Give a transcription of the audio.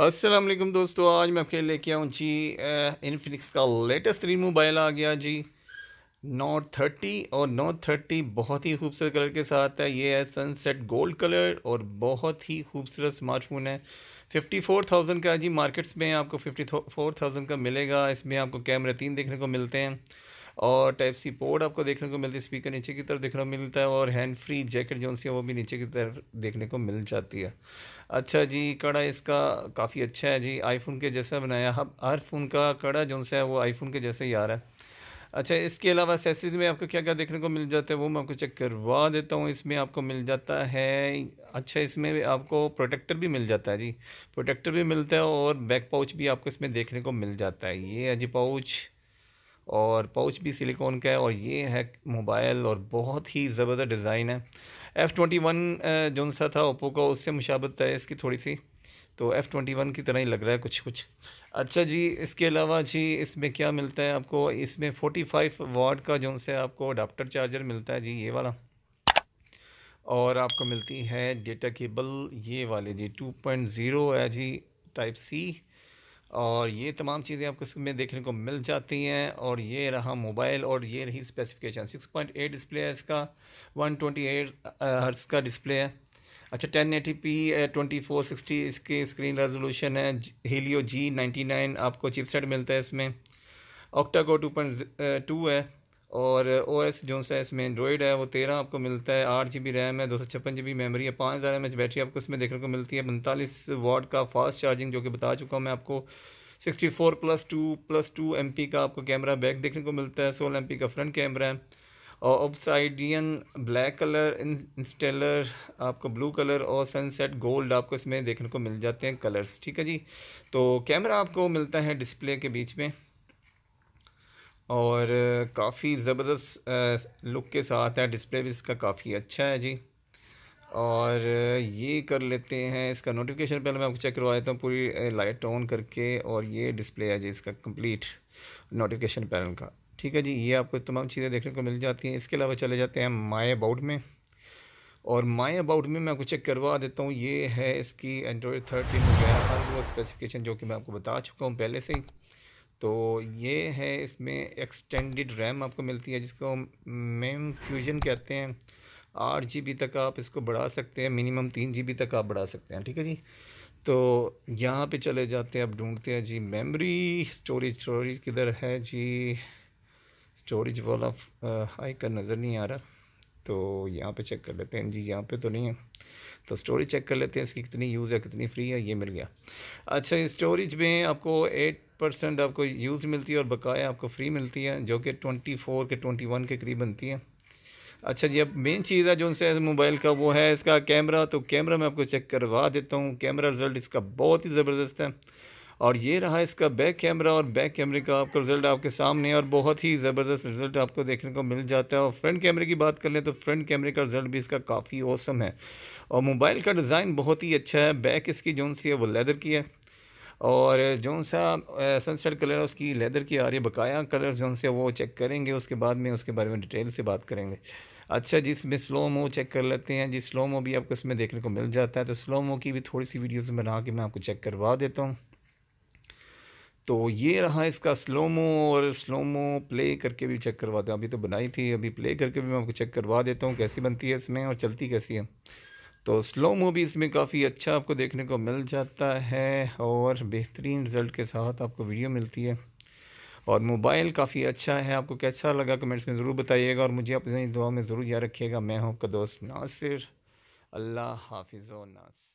अस्सलाम वालेकुम दोस्तों आज मैं आपके लेके आऊँ जी इनफिनिक्स का लेटेस्ट रील मोबाइल आ गया जी नोट थर्टी और नोट थर्टी बहुत ही खूबसूरत कलर के साथ है ये है सनसेट गोल्ड कलर और बहुत ही खूबसूरत स्मार्टफोन है फिफ्टी फोर थाउजेंड का जी मार्केट्स में आपको फिफ्टी फोर थाउजेंड का मिलेगा इसमें आपको कैमरे तीन देखने को मिलते हैं और टाइप सी पोर्ट आपको देखने को मिलती है स्पीकर नीचे की तरफ देखने को मिलता है और हैंड फ्री जैकेट जो है वो भी नीचे की तरफ देखने को मिल जाती है अच्छा जी कड़ा इसका काफ़ी अच्छा है जी आईफोन के जैसा बनाया हम हर फ़ोन का कड़ा जो है वो आईफोन के जैसे ही आ रहा है अच्छा इसके अलावा सेसरीज में आपको क्या क्या देखने को मिल जाता है वो मैं आपको चेक करवा देता हूँ इसमें आपको मिल जाता है अच्छा इसमें आपको प्रोटेक्टर भी मिल जाता है जी प्रोटेक्टर भी मिलता है और बैक पाउच भी आपको इसमें देखने को मिल जाता है ये है जी पाउच और पाउच भी सिलिकॉन का है और ये है मोबाइल और बहुत ही ज़बरदस्त डिज़ाइन है एफ़ ट्वेंटी वन जो सा था ओप्पो का उससे मुशाबत है इसकी थोड़ी सी तो एफ़ ट्वेंटी वन की तरह ही लग रहा है कुछ कुछ अच्छा जी इसके अलावा जी इसमें क्या मिलता है आपको इसमें फोटी फाइव वाट का जो से आपको अडाप्टर चार्जर मिलता है जी ये वाला और आपको मिलती है डेटा केबल ये वाले जी टू पॉइंट ज़ीरो है जी टाइप सी और ये तमाम चीज़ें आपको इसमें देखने को मिल जाती हैं और ये रहा मोबाइल और ये रही स्पेसिफिकेशन 6.8 डिस्प्ले है इसका 128 ट्वेंटी का डिस्प्ले है अच्छा 1080p 2460 इसके स्क्रीन रेजोल्यूशन है हीलियो जी नाइन्टी आपको चिपसेट मिलता है इसमें ऑक्टा को टू है और ओ एस जो सा इसमें एंड्रॉयड है वो तेरह आपको मिलता है आठ जी बी रैम है दो सौ छप्पन जी बी मेमरी है पाँच हज़ार एम एच बैटरी आपको इसमें देखने को मिलती है पैंतालीस वाट का फास्ट चार्जिंग जो कि बता चुका हूँ मैं आपको sixty four plus two plus two M P का आपको कैमरा बैक देखने को मिलता है सोलह एम पी का फ्रंट कैमरा है और ऑब्साइडियन ब्लैक कलर इंस्टेलर आपको ब्लू कलर और सनसेट गोल्ड आपको इसमें देखने को मिल जाते हैं कलर्स ठीक है जी तो कैमरा आपको मिलता है डिस्प्ले के बीच में और काफ़ी ज़बरदस्त लुक के साथ है डिस्प्ले भी इसका काफ़ी अच्छा है जी और ये कर लेते हैं इसका नोटिफिकेशन पहले मैं आपको चेक करवा देता हूँ पूरी लाइट ऑन करके और ये डिस्प्ले है जी इसका कंप्लीट नोटिफिकेशन पैनल का ठीक है जी ये आपको तमाम चीज़ें देखने को मिल जाती हैं इसके अलावा चले जाते हैं माई अबाउट में और माई अबाउट में मैं आपको चेक करवा देता हूँ ये है इसकी एंड्रॉयड थर्टीन वगैरह हर वो स्पेसिफिकेशन जो कि मैं आपको बता चुका हूँ पहले से ही तो ये है इसमें एक्सटेंडेड रैम आपको मिलती है जिसको मेम फ्यूजन कहते हैं आठ जी बी तक आप इसको बढ़ा सकते हैं मिनिमम तीन जी बी तक आप बढ़ा सकते हैं ठीक है जी तो यहाँ पे चले जाते हैं अब ढूंढते हैं जी मेमोरी स्टोरेज स्टोरेज किधर है जी स्टोरेज वाला आइकन नज़र नहीं आ रहा तो यहाँ पे चेक कर लेते हैं जी यहाँ पे तो नहीं है तो स्टोरेज चेक कर लेते हैं इसकी कितनी यूज़ है कितनी फ्री है ये मिल गया अच्छा स्टोरेज में आपको एट परसेंट आपको यूज़ मिलती है और बकाया आपको फ्री मिलती है जो कि twenty four K twenty one K करीब बनती है अच्छा जी अब मेन चीज़ है जो उनसे मोबाइल का वो है इसका कैमरा तो कैमरा मैं आपको चेक करवा देता हूँ कैमरा रिज़ल्ट इसका बहुत ही ज़बरदस्त है और ये रहा इसका बैक कैमरा और बैक कैमरे का आपका रिज़ल्ट आपके सामने है और बहुत ही ज़बरदस्त रिज़ल्ट आपको देखने को मिल जाता है और फ्रंट कैमरे की बात कर लें तो फ्रंट कैमरे का रिज़ल्ट भी इसका काफ़ी औसम है और मोबाइल का डिज़ाइन बहुत ही अच्छा है बैक इसकी जौन सी है वो लेदर की है और जौन सा सनसेट कलर है उसकी लेदर की आ रही है बकाया कलर जौन से वो चेक करेंगे उसके बाद में उसके बारे में डिटेल से बात करेंगे अच्छा जिसमें स्लो मो चेक कर लेते हैं जिस स्लो मो भी आपको इसमें देखने को मिल जाता है तो स्लो मो की भी थोड़ी सी वीडियोस बना के मैं आपको चेक करवा देता हूँ तो ये रहा इसका स्लो मो और स्लो मो प्ले करके भी चेक करवाते हैं अभी तो बनाई थी अभी प्ले करके भी मैं आपको चेक करवा देता हूँ कैसी बनती है इसमें और चलती कैसी है तो स्लो मूवी इसमें काफ़ी अच्छा आपको देखने को मिल जाता है और बेहतरीन रिज़ल्ट के साथ आपको वीडियो मिलती है और मोबाइल काफ़ी अच्छा है आपको कैसा लगा कमेंट्स में ज़रूर बताइएगा और मुझे अपनी दुआ में ज़रूर याद रखिएगा मैं हूँ आपका दोस्त नासिर अल्लाह हाफिजो नासिर